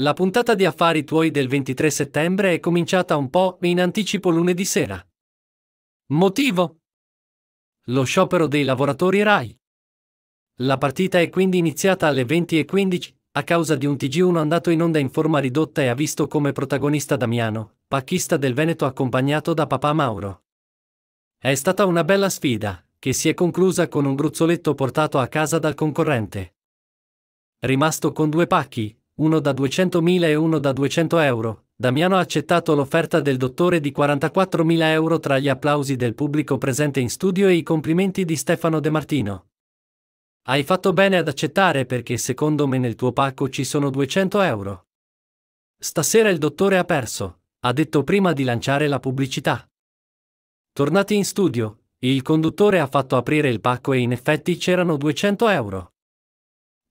La puntata di Affari Tuoi del 23 settembre è cominciata un po' in anticipo lunedì sera. Motivo? Lo sciopero dei lavoratori RAI. La partita è quindi iniziata alle 20.15, a causa di un TG1 andato in onda in forma ridotta e ha visto come protagonista Damiano, pacchista del Veneto accompagnato da papà Mauro. È stata una bella sfida, che si è conclusa con un gruzzoletto portato a casa dal concorrente. Rimasto con due pacchi, uno da 200.000 e uno da 200 euro. Damiano ha accettato l'offerta del dottore di 44.000 euro tra gli applausi del pubblico presente in studio e i complimenti di Stefano De Martino. Hai fatto bene ad accettare perché secondo me nel tuo pacco ci sono 200 euro. Stasera il dottore ha perso, ha detto prima di lanciare la pubblicità. Tornati in studio, il conduttore ha fatto aprire il pacco e in effetti c'erano 200 euro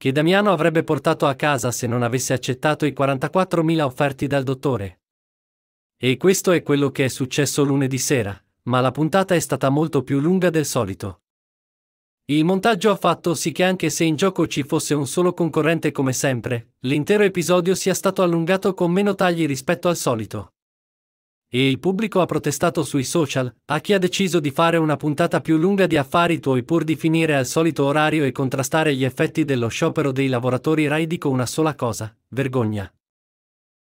che Damiano avrebbe portato a casa se non avesse accettato i 44.000 offerti dal dottore. E questo è quello che è successo lunedì sera, ma la puntata è stata molto più lunga del solito. Il montaggio ha fatto sì che anche se in gioco ci fosse un solo concorrente come sempre, l'intero episodio sia stato allungato con meno tagli rispetto al solito. E il pubblico ha protestato sui social, a chi ha deciso di fare una puntata più lunga di affari tuoi pur di finire al solito orario e contrastare gli effetti dello sciopero dei lavoratori Rai dico una sola cosa, vergogna.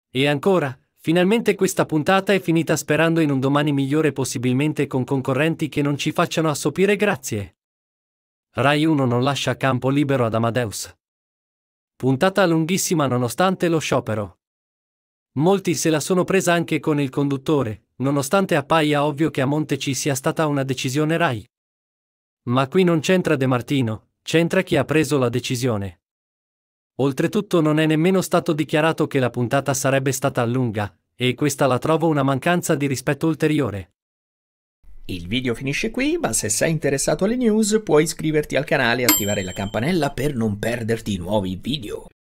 E ancora, Finalmente questa puntata è finita sperando in un domani migliore possibilmente con concorrenti che non ci facciano assopire grazie. Rai 1 non lascia campo libero ad Amadeus. Puntata lunghissima nonostante lo sciopero. Molti se la sono presa anche con il conduttore, nonostante appaia ovvio che a monte ci sia stata una decisione RAI. Ma qui non c'entra De Martino, c'entra chi ha preso la decisione. Oltretutto non è nemmeno stato dichiarato che la puntata sarebbe stata lunga, e questa la trovo una mancanza di rispetto ulteriore. Il video finisce qui, ma se sei interessato alle news puoi iscriverti al canale e attivare la campanella per non perderti nuovi video.